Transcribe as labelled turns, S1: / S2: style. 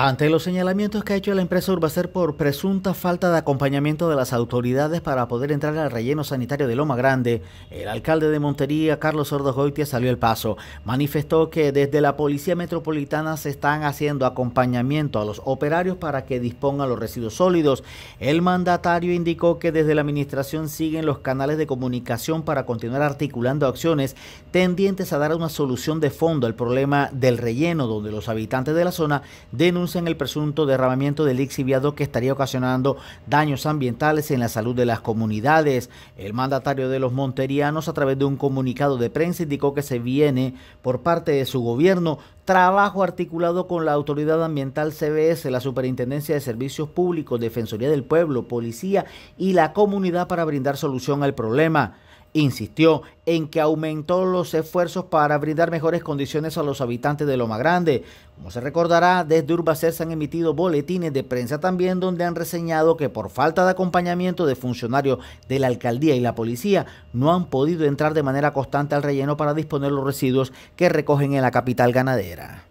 S1: Ante los señalamientos que ha hecho la empresa Urbacer por presunta falta de acompañamiento de las autoridades para poder entrar al relleno sanitario de Loma Grande, el alcalde de Montería, Carlos Sordo Goitia, salió al paso. Manifestó que desde la Policía Metropolitana se están haciendo acompañamiento a los operarios para que dispongan los residuos sólidos. El mandatario indicó que desde la administración siguen los canales de comunicación para continuar articulando acciones tendientes a dar una solución de fondo al problema del relleno, donde los habitantes de la zona denuncian en el presunto derramamiento del lixiviado que estaría ocasionando daños ambientales en la salud de las comunidades. El mandatario de los monterianos a través de un comunicado de prensa indicó que se viene por parte de su gobierno trabajo articulado con la autoridad ambiental CBS, la Superintendencia de Servicios Públicos, Defensoría del Pueblo, Policía y la comunidad para brindar solución al problema. Insistió en que aumentó los esfuerzos para brindar mejores condiciones a los habitantes de Loma Grande. Como se recordará, desde Urbacer se han emitido boletines de prensa también donde han reseñado que por falta de acompañamiento de funcionarios de la alcaldía y la policía no han podido entrar de manera constante al relleno para disponer los residuos que recogen en la capital ganadera.